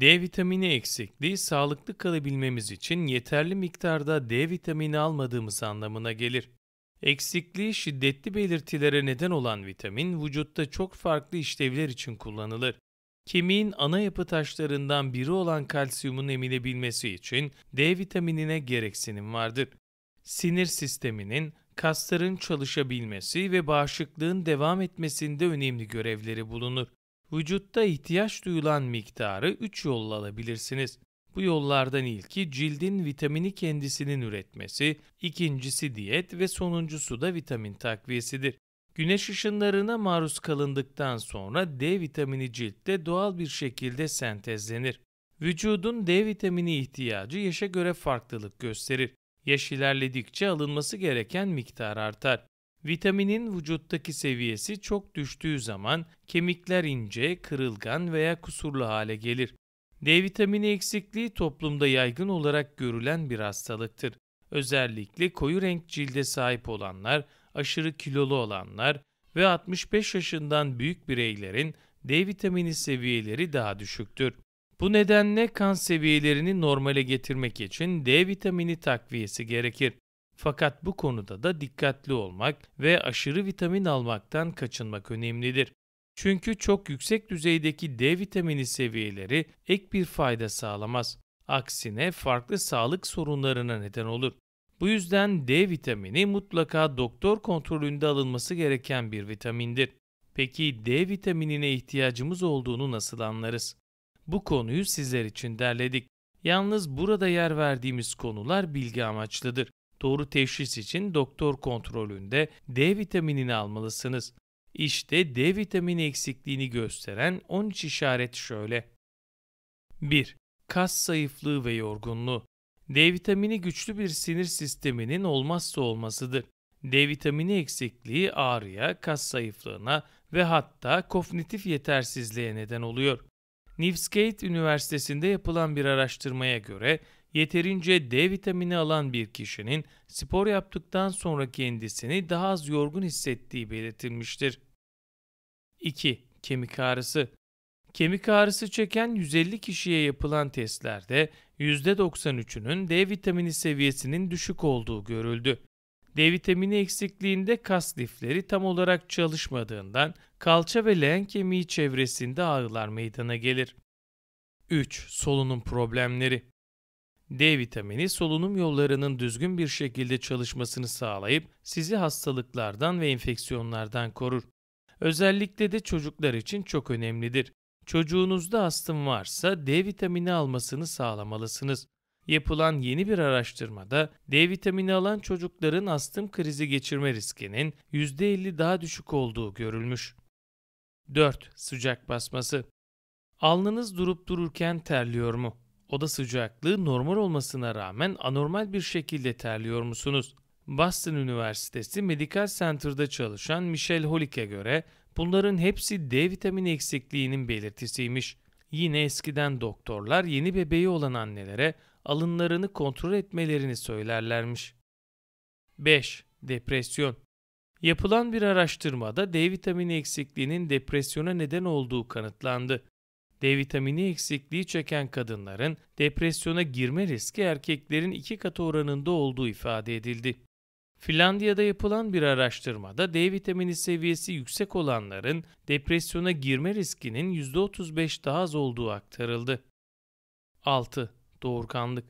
D vitamini eksikliği sağlıklı kalabilmemiz için yeterli miktarda D vitamini almadığımız anlamına gelir. Eksikliği şiddetli belirtilere neden olan vitamin vücutta çok farklı işlevler için kullanılır. Kemiğin ana yapı taşlarından biri olan kalsiyumun emilebilmesi için D vitaminine gereksinim vardır. Sinir sisteminin, kasların çalışabilmesi ve bağışıklığın devam etmesinde önemli görevleri bulunur vücutta ihtiyaç duyulan miktarı 3 yolla alabilirsiniz. Bu yollardan ilki cildin vitamini kendisinin üretmesi, ikincisi diyet ve sonuncusu da vitamin takviyesidir. Güneş ışınlarına maruz kalındıktan sonra D vitamini ciltte doğal bir şekilde sentezlenir. Vücudun D vitamini ihtiyacı yaşa göre farklılık gösterir. Yaş ilerledikçe alınması gereken miktar artar. Vitaminin vücuttaki seviyesi çok düştüğü zaman kemikler ince, kırılgan veya kusurlu hale gelir. D vitamini eksikliği toplumda yaygın olarak görülen bir hastalıktır. Özellikle koyu renk cilde sahip olanlar, aşırı kilolu olanlar ve 65 yaşından büyük bireylerin D vitamini seviyeleri daha düşüktür. Bu nedenle kan seviyelerini normale getirmek için D vitamini takviyesi gerekir. Fakat bu konuda da dikkatli olmak ve aşırı vitamin almaktan kaçınmak önemlidir. Çünkü çok yüksek düzeydeki D vitamini seviyeleri ek bir fayda sağlamaz. Aksine farklı sağlık sorunlarına neden olur. Bu yüzden D vitamini mutlaka doktor kontrolünde alınması gereken bir vitamindir. Peki D vitaminine ihtiyacımız olduğunu nasıl anlarız? Bu konuyu sizler için derledik. Yalnız burada yer verdiğimiz konular bilgi amaçlıdır. Doğru teşhis için doktor kontrolünde D vitaminini almalısınız. İşte D vitamini eksikliğini gösteren 13 işaret şöyle. 1. Kas zayıflığı ve yorgunluğu. D vitamini güçlü bir sinir sisteminin olmazsa olmasıdır. D vitamini eksikliği ağrıya, kas zayıflığına ve hatta kognitif yetersizliğe neden oluyor. Newsgate Üniversitesi'nde yapılan bir araştırmaya göre Yeterince D vitamini alan bir kişinin spor yaptıktan sonra kendisini daha az yorgun hissettiği belirtilmiştir. 2. Kemik ağrısı Kemik ağrısı çeken 150 kişiye yapılan testlerde %93'ünün D vitamini seviyesinin düşük olduğu görüldü. D vitamini eksikliğinde kas lifleri tam olarak çalışmadığından kalça ve leğen kemiği çevresinde ağrılar meydana gelir. 3. Solunum problemleri D vitamini solunum yollarının düzgün bir şekilde çalışmasını sağlayıp sizi hastalıklardan ve enfeksiyonlardan korur. Özellikle de çocuklar için çok önemlidir. Çocuğunuzda astım varsa D vitamini almasını sağlamalısınız. Yapılan yeni bir araştırmada D vitamini alan çocukların astım krizi geçirme riskinin %50 daha düşük olduğu görülmüş. 4. Sıcak basması Alnınız durup dururken terliyor mu? Oda sıcaklığı normal olmasına rağmen anormal bir şekilde terliyor musunuz? Boston Üniversitesi Medical Center'da çalışan Michelle Holick'e göre bunların hepsi D vitamini eksikliğinin belirtisiymiş. Yine eskiden doktorlar yeni bebeği olan annelere alınlarını kontrol etmelerini söylerlermiş. 5. Depresyon Yapılan bir araştırmada D vitamini eksikliğinin depresyona neden olduğu kanıtlandı. D vitamini eksikliği çeken kadınların depresyona girme riski erkeklerin iki katı oranında olduğu ifade edildi. Finlandiya'da yapılan bir araştırmada D vitamini seviyesi yüksek olanların depresyona girme riskinin %35 daha az olduğu aktarıldı. 6. Doğurganlık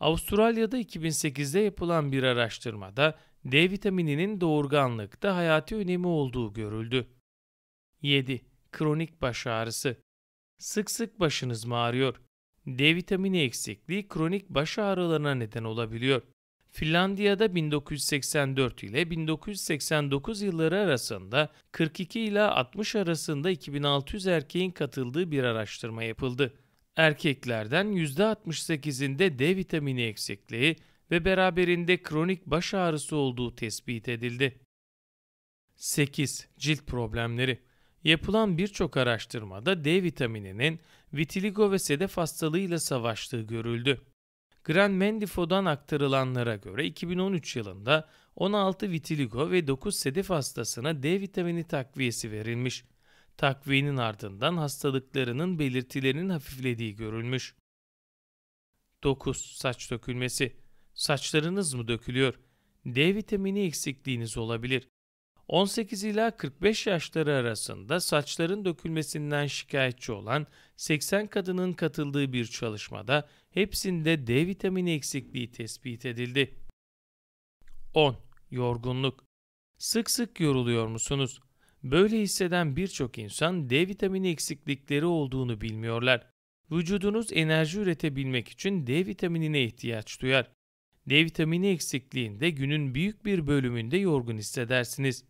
Avustralya'da 2008'de yapılan bir araştırmada D vitamininin doğurganlıkta hayati önemi olduğu görüldü. 7. Kronik baş ağrısı Sık sık başınız mı ağrıyor? D vitamini eksikliği kronik baş ağrılarına neden olabiliyor. Finlandiya'da 1984 ile 1989 yılları arasında 42 ile 60 arasında 2600 erkeğin katıldığı bir araştırma yapıldı. Erkeklerden %68'inde D vitamini eksikliği ve beraberinde kronik baş ağrısı olduğu tespit edildi. 8. Cilt problemleri Yapılan birçok araştırmada D vitamininin vitiligo ve sedef hastalığıyla savaştığı görüldü. Grand Mendifo'dan aktarılanlara göre 2013 yılında 16 vitiligo ve 9 sedef hastasına D vitamini takviyesi verilmiş. Takviyenin ardından hastalıklarının belirtilerinin hafiflediği görülmüş. 9. Saç dökülmesi Saçlarınız mı dökülüyor? D vitamini eksikliğiniz olabilir. 18 ila 45 yaşları arasında saçların dökülmesinden şikayetçi olan 80 kadının katıldığı bir çalışmada hepsinde D vitamini eksikliği tespit edildi. 10. Yorgunluk Sık sık yoruluyor musunuz? Böyle hisseden birçok insan D vitamini eksiklikleri olduğunu bilmiyorlar. Vücudunuz enerji üretebilmek için D vitaminine ihtiyaç duyar. D vitamini eksikliğinde günün büyük bir bölümünde yorgun hissedersiniz.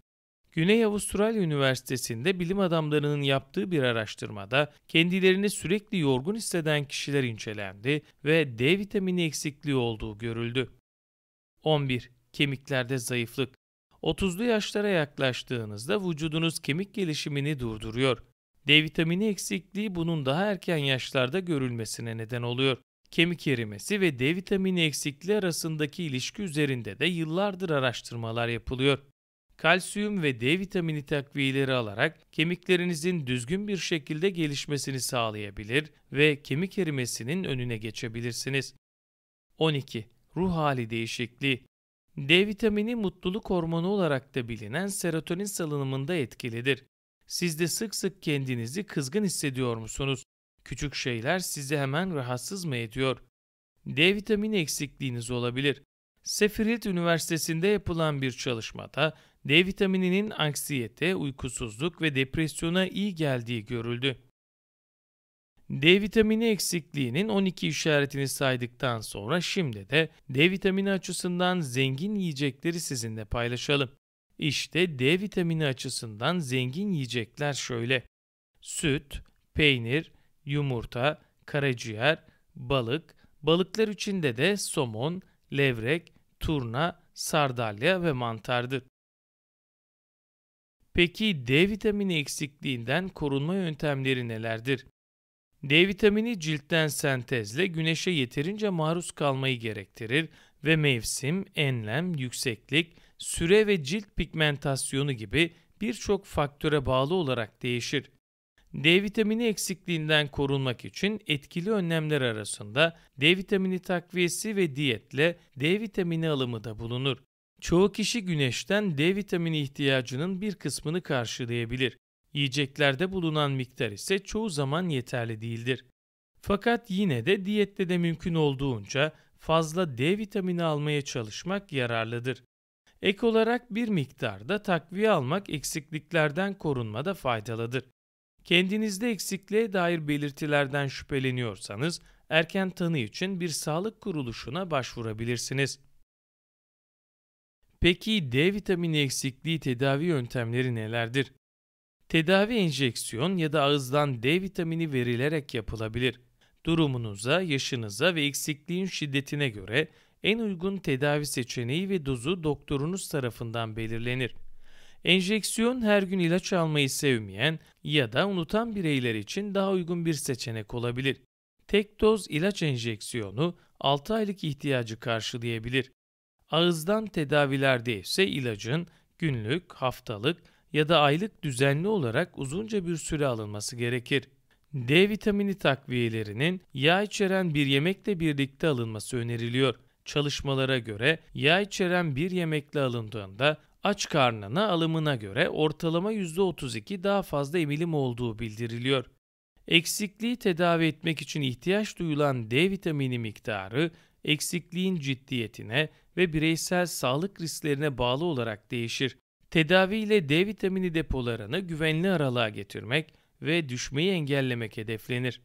Güney Avustralya Üniversitesi'nde bilim adamlarının yaptığı bir araştırmada kendilerini sürekli yorgun hisseden kişiler incelendi ve D vitamini eksikliği olduğu görüldü. 11. Kemiklerde zayıflık 30'lu yaşlara yaklaştığınızda vücudunuz kemik gelişimini durduruyor. D vitamini eksikliği bunun daha erken yaşlarda görülmesine neden oluyor. Kemik erimesi ve D vitamini eksikliği arasındaki ilişki üzerinde de yıllardır araştırmalar yapılıyor kalsiyum ve D vitamini takviyeleri alarak kemiklerinizin düzgün bir şekilde gelişmesini sağlayabilir ve kemik erimesinin önüne geçebilirsiniz. 12. Ruh hali değişikliği D vitamini mutluluk hormonu olarak da bilinen serotonin salınımında etkilidir. Siz de sık sık kendinizi kızgın hissediyor musunuz? Küçük şeyler sizi hemen rahatsız mı ediyor? D vitamini eksikliğiniz olabilir. Sefirit Üniversitesi'nde yapılan bir çalışmada D vitamininin anksiyete, uykusuzluk ve depresyona iyi geldiği görüldü. D vitamini eksikliğinin 12 işaretini saydıktan sonra şimdi de D vitamini açısından zengin yiyecekleri sizinle paylaşalım. İşte D vitamini açısından zengin yiyecekler şöyle. Süt, peynir, yumurta, karaciğer, balık, balıklar içinde de somon, levrek, turna, sardalya ve mantardır. Peki D vitamini eksikliğinden korunma yöntemleri nelerdir? D vitamini ciltten sentezle güneşe yeterince maruz kalmayı gerektirir ve mevsim, enlem, yükseklik, süre ve cilt pigmentasyonu gibi birçok faktöre bağlı olarak değişir. D vitamini eksikliğinden korunmak için etkili önlemler arasında D vitamini takviyesi ve diyetle D vitamini alımı da bulunur. Çoğu kişi güneşten D vitamini ihtiyacının bir kısmını karşılayabilir. Yiyeceklerde bulunan miktar ise çoğu zaman yeterli değildir. Fakat yine de diyette de mümkün olduğunca fazla D vitamini almaya çalışmak yararlıdır. Ek olarak bir miktarda takviye almak eksikliklerden korunmada faydalıdır. Kendinizde eksikliğe dair belirtilerden şüpheleniyorsanız erken tanı için bir sağlık kuruluşuna başvurabilirsiniz. Peki D vitamini eksikliği tedavi yöntemleri nelerdir? Tedavi enjeksiyon ya da ağızdan D vitamini verilerek yapılabilir. Durumunuza, yaşınıza ve eksikliğin şiddetine göre en uygun tedavi seçeneği ve dozu doktorunuz tarafından belirlenir. Enjeksiyon her gün ilaç almayı sevmeyen ya da unutan bireyler için daha uygun bir seçenek olabilir. Tek doz ilaç enjeksiyonu 6 aylık ihtiyacı karşılayabilir. Ağızdan tedavilerde ise ilacın günlük, haftalık ya da aylık düzenli olarak uzunca bir süre alınması gerekir. D vitamini takviyelerinin yağ içeren bir yemekle birlikte alınması öneriliyor. Çalışmalara göre yağ içeren bir yemekle alındığında aç karnına alımına göre ortalama %32 daha fazla emilim olduğu bildiriliyor. Eksikliği tedavi etmek için ihtiyaç duyulan D vitamini miktarı eksikliğin ciddiyetine ve bireysel sağlık risklerine bağlı olarak değişir. Tedavi ile D vitamini depolarını güvenli aralığa getirmek ve düşmeyi engellemek hedeflenir.